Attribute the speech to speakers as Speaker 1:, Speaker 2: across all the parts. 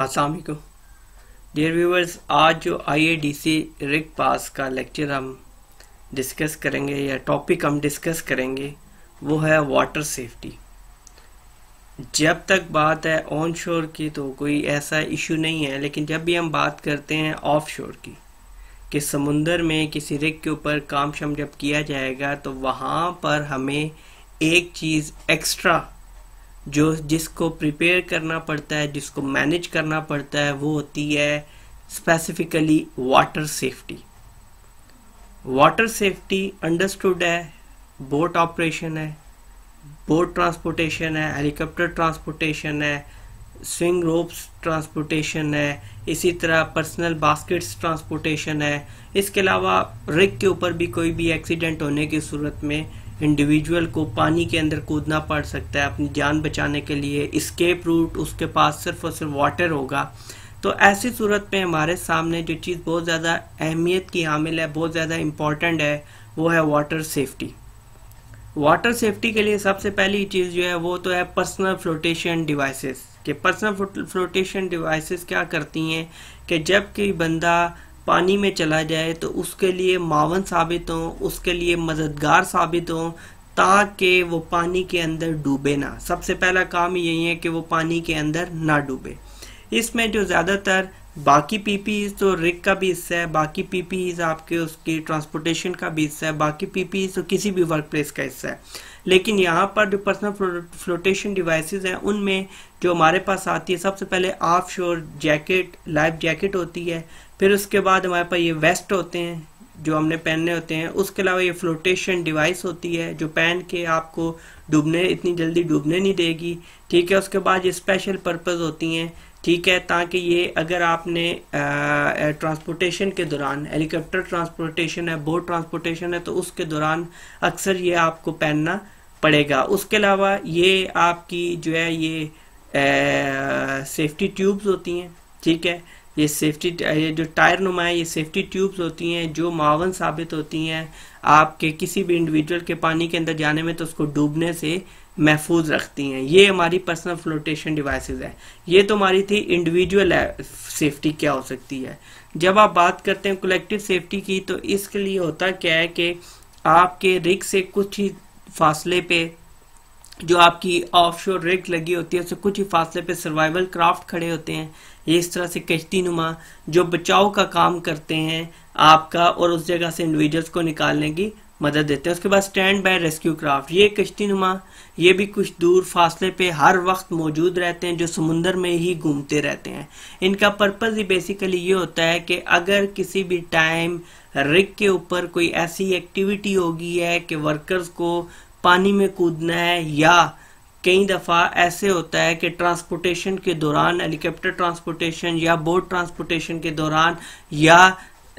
Speaker 1: असलकम dear viewers आज जो आईएडीसी रिक पास का लेक्चर हम डिस्कस करेंगे या टॉपिक हम डिस्कस करेंगे वो है वाटर सेफ्टी जब तक बात है ऑन शोर की तो कोई ऐसा इशू नहीं है लेकिन जब भी हम बात करते हैं ऑफ शोर की कि समुंदर में किसी रिग के ऊपर काम शम जब किया जाएगा तो वहाँ पर हमें एक चीज़ एक्स्ट्रा जो जिसको प्रिपेयर करना पड़ता है जिसको मैनेज करना पड़ता है वो होती है specifically water safety water safety understood है बोट ऑपरेशन है बोट ट्रांसपोर्टेशन है हेलीकॉप्टर ट्रांसपोर्टेशन है स्विंग रोप्स ट्रांसपोर्टेशन है इसी तरह पर्सनल बास्केट्स ट्रांसपोर्टेशन है इसके अलावा रिक के ऊपर भी कोई भी एक्सीडेंट होने की सूरत में इंडिविजुअल को पानी के अंदर कूदना पड़ सकता है अपनी जान बचाने के लिए स्केप रूट उसके पास सिर्फ और सिर्फ वाटर होगा तो ऐसी सूरत में हमारे सामने जो चीज़ बहुत ज़्यादा अहमियत की हामिल है बहुत ज़्यादा इम्पॉर्टेंट है वो है वाटर सेफ्टी वाटर सेफ्टी के लिए सबसे पहली चीज़ जो है वो तो है पर्सनल फ्लोटेशन डिवाइसेस के पर्सनल फ्लोटेशन डिवाइसेस क्या करती हैं कि जब कोई बंदा पानी में चला जाए तो उसके लिए मावन साबित हों उसके लिए मददगार साबित हों ताकि वो पानी के अंदर डूबे ना सबसे पहला काम यही है कि वो पानी के अंदर ना डूबे इसमें जो ज़्यादातर बाकी पीपीज तो रिक का भी हिस्सा है बाकी पीपीज आपके उसकी ट्रांसपोर्टेशन का भी हिस्सा है बाकी पीपीज तो किसी भी वर्क प्लेस का हिस्सा है लेकिन यहाँ पर जो पर्सनल फ्लोटेशन डिवाइसेस हैं उनमें जो हमारे पास आती है सबसे पहले ऑफ शोर जैकेट लाइफ जैकेट होती है फिर उसके बाद हमारे पास ये वेस्ट होते हैं जो हमने पहनने होते हैं उसके अलावा ये फ्लोटेशन डिवाइस होती है जो पहन के आपको डूबने इतनी जल्दी डूबने नहीं देगी ठीक है उसके बाद ये स्पेशल पर्पज़ होती हैं ठीक है ताकि ये अगर आपने ट्रांसपोर्टेशन के दौरान हेलीकॉप्टर ट्रांसपोर्टेशन है बोट ट्रांसपोर्टेशन है तो उसके दौरान अक्सर ये आपको पहनना पड़ेगा उसके अलावा ये आपकी जो है ये सेफ्टी ट्यूब्स होती हैं ठीक है ये सेफ्टी ये जो टायर नुमा ये सेफ्टी ट्यूब्स होती हैं जो मावन साबित होती हैं आपके किसी भी इंडिविजुअल के पानी के अंदर जाने में तो उसको डूबने से महफूज रखती हैं ये हमारी पर्सनल फ्लोटेशन डिवाइसेस है ये तो हमारी थी इंडिविजुअल सेफ्टी क्या हो सकती है जब आप बात करते हैं कलेक्टिव सेफ्टी की तो इसके लिए होता क्या है कि आपके रिग से कुछ ही फासले पे जो आपकी ऑफशोर रिग लगी होती है उससे कुछ ही फासले पे सर्वाइवल क्राफ्ट खड़े होते हैं ये इस तरह से कश्ती नुमा जो बचाव का काम करते हैं आपका और उस जगह से इंडिविजुअल्स को निकालने की मदद देते हैं उसके बाद स्टैंड बाय रेस्क्यू क्राफ्ट ये कश्ती नुमा ये भी कुछ दूर फासले पे हर वक्त मौजूद रहते हैं जो समुंदर में ही घूमते रहते हैं इनका पर्पज़ ही बेसिकली ये होता है कि अगर किसी भी टाइम रिग के ऊपर कोई ऐसी एक्टिविटी होगी है कि वर्कर्स को पानी में कूदना है या कई दफ़ा ऐसे होता है कि ट्रांसपोर्टेशन के दौरान हेलीकॉप्टर ट्रांसपोर्टेशन या बोट ट्रांसपोर्टेशन के दौरान या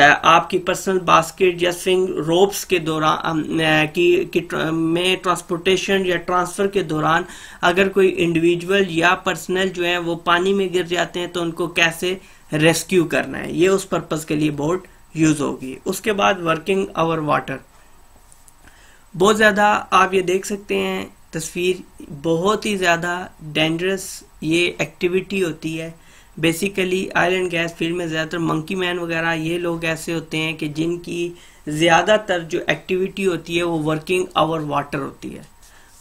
Speaker 1: आपकी पर्सनल बास्केट या स्विंग रोप्स के दौरान की, की में ट्रांसपोर्टेशन या ट्रांसफ़र के दौरान अगर कोई इंडिविजुअल या पर्सनल जो है वो पानी में गिर जाते हैं तो उनको कैसे रेस्क्यू करना है ये उस पर्पज़ के लिए बोट यूज़ होगी उसके बाद वर्किंग आवर वाटर बहुत ज़्यादा आप ये देख सकते हैं तस्वीर बहुत ही ज़्यादा डेंजरस ये एक्टिविटी होती है बेसिकली एंड गैस फील्ड में ज़्यादातर मंकी मैन वगैरह ये लोग ऐसे होते हैं कि जिनकी ज़्यादातर जो एक्टिविटी होती है वो वर्किंग आवर वाटर होती है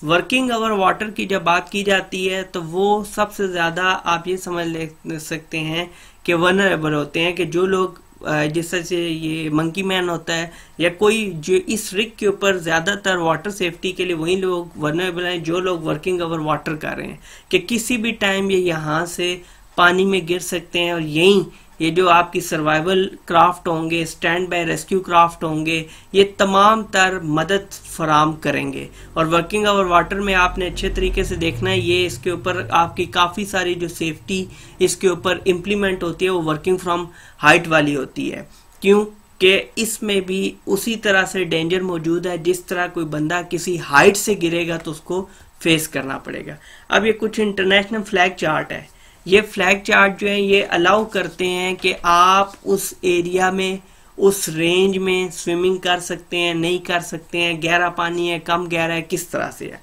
Speaker 1: वर्किंग आवर वाटर की जब बात की जाती है तो वो सबसे ज़्यादा आप ये समझ ले सकते हैं कि वनरेबल होते हैं कि जो लोग जैसा से ये मंकी मैन होता है या कोई जो इस रिक के ऊपर ज़्यादातर वाटर सेफ्टी के लिए वही लोग वर्नेबल हैं जो लोग वर्किंग ओवर वाटर कर रहे हैं कि किसी भी टाइम ये यहाँ से पानी में गिर सकते हैं और यहीं ये जो आपकी सर्वाइवल क्राफ्ट होंगे स्टैंड बाय रेस्क्यू क्राफ्ट होंगे ये तमाम तर मदद फराम करेंगे और वर्किंग आवर वाटर में आपने अच्छे तरीके से देखना है ये इसके ऊपर आपकी काफ़ी सारी जो सेफ्टी इसके ऊपर इम्प्लीमेंट होती है वो वर्किंग फ्रॉम हाइट वाली होती है क्यों कि इसमें भी उसी तरह से डेंजर मौजूद है जिस तरह कोई बंदा किसी हाइट से गिरेगा तो उसको फेस करना पड़ेगा अब ये कुछ इंटरनेशनल फ्लैग चार्ट है ये फ्लैग चार्ट जो है ये अलाउ करते हैं कि आप उस एरिया में उस रेंज में स्विमिंग कर सकते हैं नहीं कर सकते हैं गहरा पानी है कम गहरा है किस तरह से है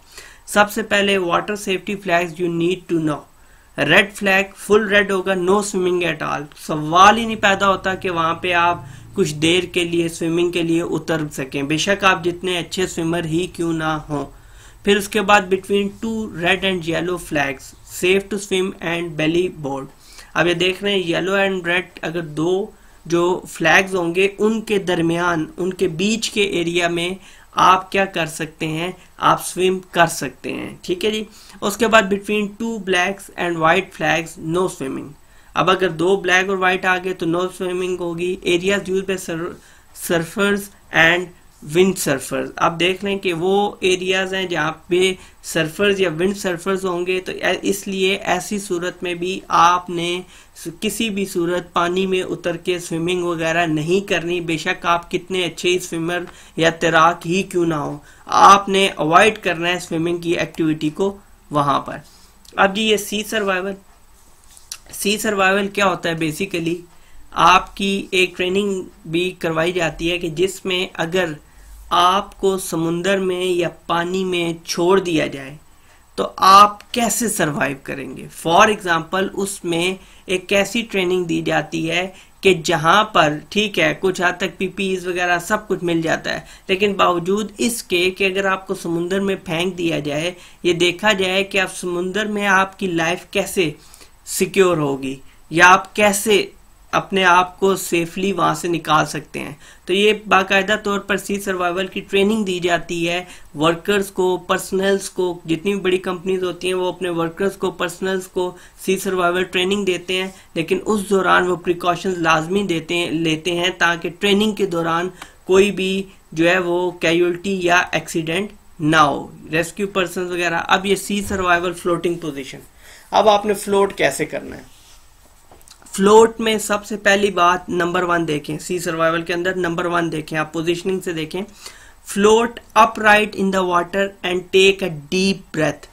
Speaker 1: सबसे पहले water safety flag you need to know red flag full red होगा नो स्विमिंग एट ऑल सवाल ही नहीं पैदा होता कि वहां पे आप कुछ देर के लिए स्विमिंग के लिए उतर सकें बेशक आप जितने अच्छे स्विमर ही क्यों ना हो फिर उसके बाद between two red and yellow flags safe to swim and belly board अब ये देख रहे हैं येलो एंड रेड अगर दो जो फ्लैग्स होंगे उनके दरमियान उनके बीच के एरिया में आप क्या कर सकते हैं आप स्विम कर सकते हैं ठीक है जी उसके बाद between two blacks and white flags no swimming अब अगर दो ब्लैक और वाइट आ गए तो नो स्विमिंग होगी area surfers and wind surfers आप देख लें कि वो एरियाज हैं जहाँ पे सर्फर्स या विंड सर्फर्स होंगे तो इसलिए ऐसी सूरत में भी आपने किसी भी सूरत पानी में उतर के स्विमिंग वगैरह नहीं करनी बेशक आप कितने अच्छे स्विमर या तैराक ही क्यों ना हो आपने अवॉइड करना है स्विमिंग की एक्टिविटी को वहां पर अब जी ये सी सर्वाइवल सी सर्वाइवल क्या होता है बेसिकली आपकी एक ट्रेनिंग भी करवाई जाती है कि जिसमें अगर आपको समुंदर में या पानी में छोड़ दिया जाए तो आप कैसे सरवाइव करेंगे फॉर एग्जाम्पल उसमें एक ऐसी ट्रेनिंग दी जाती है कि जहाँ पर ठीक है कुछ हद तक पीपीज वगैरह सब कुछ मिल जाता है लेकिन बावजूद इसके कि अगर आपको समुंदर में फेंक दिया जाए ये देखा जाए कि आप समुंदर में आपकी लाइफ कैसे सिक्योर होगी या आप कैसे अपने आप को सेफली वहाँ से निकाल सकते हैं तो ये बाकायदा तौर पर सी सर्वाइवल की ट्रेनिंग दी जाती है वर्कर्स को पर्सनल्स को जितनी भी बड़ी कंपनीज होती हैं वो अपने वर्कर्स को पर्सनल्स को सी सर्वाइवल ट्रेनिंग देते हैं लेकिन उस दौरान वो प्रिकॉशंस लाजमी देते हैं लेते हैं ताकि ट्रेनिंग के दौरान कोई भी जो है वो कैजुअल्टी या एक्सीडेंट ना हो रेस्क्यू पर्सन वगैरह अब ये सी सर्वाइवल फ्लोटिंग पोजिशन अब आपने फ्लोट कैसे करना है फ्लोट में सबसे पहली बात नंबर वन देखें सी सर्वाइवल के अंदर नंबर वन देखें आप पोजिशनिंग से देखें float upright in the water and take a deep breath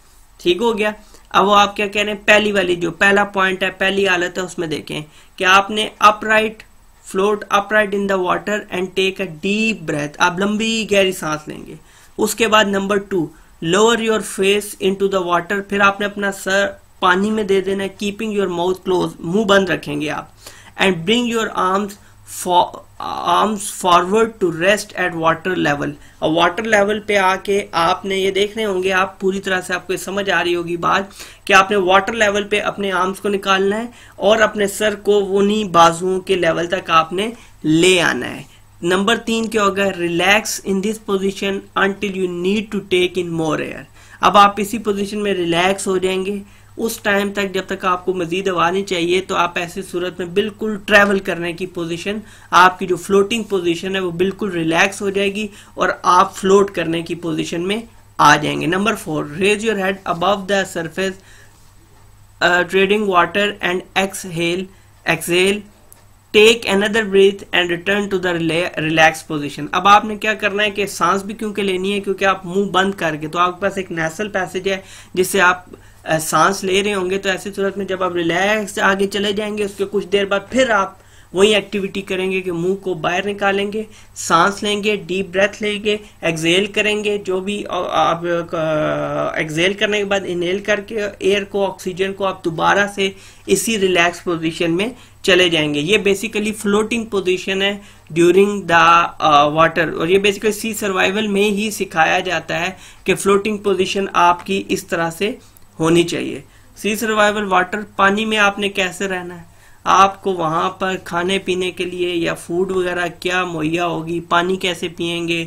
Speaker 1: ठीक हो गया अब वो आप क्या कह रहे हैं पहली वाली जो पहला पॉइंट है पहली हालत है उसमें देखें कि आपने upright float upright in the water and take a deep breath आप लंबी गहरी सांस लेंगे उसके बाद number two lower your face into the water फिर आपने अपना सर पानी में दे देना है कीपिंग योर माउथ क्लोज मुंह बंद रखेंगे आप and bring your arms arms forward to rest at water level और वाटर लेवल पे आके आपने ये देख रहे होंगे आप पूरी तरह से आपको समझ आ रही होगी बात कि आपने वाटर लेवल पे अपने आर्म्स को निकालना है और अपने सर को उन्हीं बाजुओं के लेवल तक आपने ले आना है नंबर तीन क्या होगा relax in this position until you need to take in more air अब आप इसी पोजिशन में रिलैक्स हो जाएंगे उस टाइम तक जब तक आपको मजीद आवाजें चाहिए तो आप ऐसी सूरत में बिल्कुल ट्रैवल करने की पोजीशन आपकी जो फ्लोटिंग पोजीशन है वो बिल्कुल रिलैक्स हो जाएगी और आप फ्लोट करने की पोजीशन में आ जाएंगे number four raise your head above the surface treading water and exhale exhale take another breath and return to the relax position अब आपने क्या करना है कि सांस भी क्योंकि लेनी है क्योंकि आप मुंह बंद करके तो आपके पास एक नेसल पैसेज है जिससे आप सांस ले रहे होंगे तो ऐसी सूरत में जब आप रिलैक्स आगे चले जाएंगे उसके कुछ देर बाद फिर आप वही एक्टिविटी करेंगे कि मुंह को बाहर निकालेंगे सांस लेंगे डीप ब्रेथ लेंगे एक्जेल करेंगे जो भी आप एक्जेल करने के बाद इनहेल करके एयर को ऑक्सीजन को आप दोबारा से इसी रिलैक्स पोजीशन में चले जाएंगे ये बेसिकली फ्लोटिंग पोजीशन है ड्यूरिंग द वाटर और ये बेसिकली सी सर्वाइवल में ही सिखाया जाता है कि फ्लोटिंग पोजिशन आपकी इस तरह से होनी चाहिए सी सर्वाइवल वाटर पानी में आपने कैसे रहना है आपको वहां पर खाने पीने के लिए या फूड वगैरह क्या मुहैया होगी पानी कैसे पियेंगे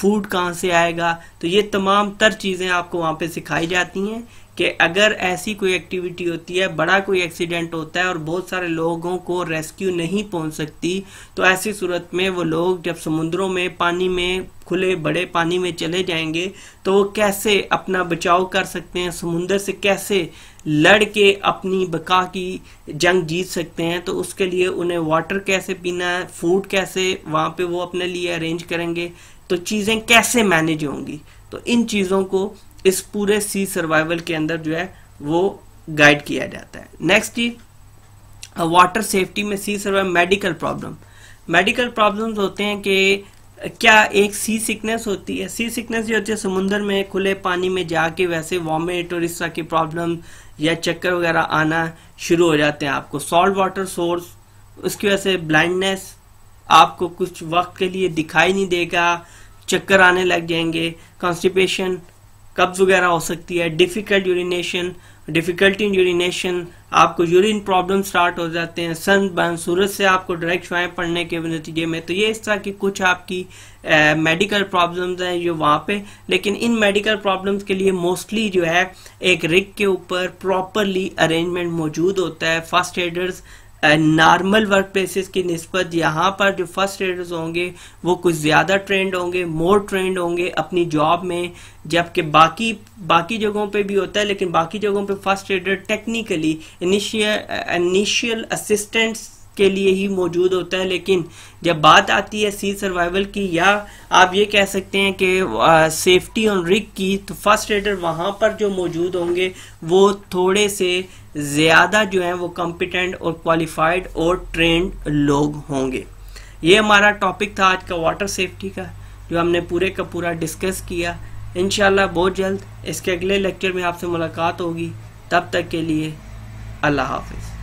Speaker 1: फूड कहाँ से आएगा तो ये तमाम तर चीज़ें आपको वहाँ पे सिखाई जाती हैं कि अगर ऐसी कोई एक्टिविटी होती है बड़ा कोई एक्सीडेंट होता है और बहुत सारे लोगों को रेस्क्यू नहीं पहुंच सकती तो ऐसी सूरत में वो लोग जब समुद्रों में पानी में खुले बड़े पानी में चले जाएंगे तो वो कैसे अपना बचाव कर सकते हैं समुंदर से कैसे लड़ के अपनी बका की जंग जीत सकते हैं तो उसके लिए उन्हें वाटर कैसे पीना है फूड कैसे वहाँ पे वो अपने लिए अरेंज करेंगे तो चीज़ें कैसे मैनेज होंगी तो इन चीज़ों को इस पूरे सी सर्वाइवल के अंदर जो है वो गाइड किया जाता है नेक्स्ट जी वाटर सेफ्टी में sea survival medical problem medical problem होते हैं कि क्या एक सी सिकनेस होती है सी सिकनेस जो होती है समुंदर में खुले पानी में जाके वैसे वॉमिट और इस तरह की प्रॉब्लम या चक्कर वगैरह आना शुरू हो जाते हैं आपको सॉल्ट वाटर सोर्स उसकी वजह से ब्लाइंडनेस आपको कुछ वक्त के लिए दिखाई नहीं देगा चक्कर आने लग जाएंगे कॉन्स्टिपेशन कब्ज वगैरह हो सकती है difficult urination difficulty in urination आपको यूरिन प्रॉब्लम स्टार्ट हो जाते हैं सन बर्न सूरज से आपको डायरेक्ट शुआएं पड़ने के नतीजे में तो ये इस तरह की कुछ आपकी मेडिकल प्रॉब्लम्स हैं जो वहाँ पे लेकिन इन मेडिकल प्रॉब्लम्स के लिए मोस्टली जो है एक रिक के ऊपर प्रॉपरली अरेंजमेंट मौजूद होता है first aiders normal work places की नस्बत यहाँ पर जो फर्स्ट एडर्स होंगे वो कुछ ज़्यादा ट्रेंड होंगे मोर ट्रेंड होंगे अपनी जॉब में जबकि बाकी बाकी जगहों पे भी होता है लेकिन बाकी जगहों पे first aider technically initial initial assistants के लिए ही मौजूद होता है लेकिन जब बात आती है सी सर्वाइवल की या आप ये कह सकते हैं कि सेफ्टी ऑन रिक की तो फर्स्ट एडर वहाँ पर जो मौजूद होंगे वो थोड़े से ज़्यादा जो है वो कॉम्पिटेंट और क्वालिफाइड और ट्रेंड लोग होंगे ये हमारा टॉपिक था आज का वाटर सेफ्टी का जो हमने पूरे का पूरा डिस्कस किया इन बहुत जल्द इसके अगले लेक्चर में आपसे मुलाकात होगी तब तक के लिए अल्लाह हाफिज़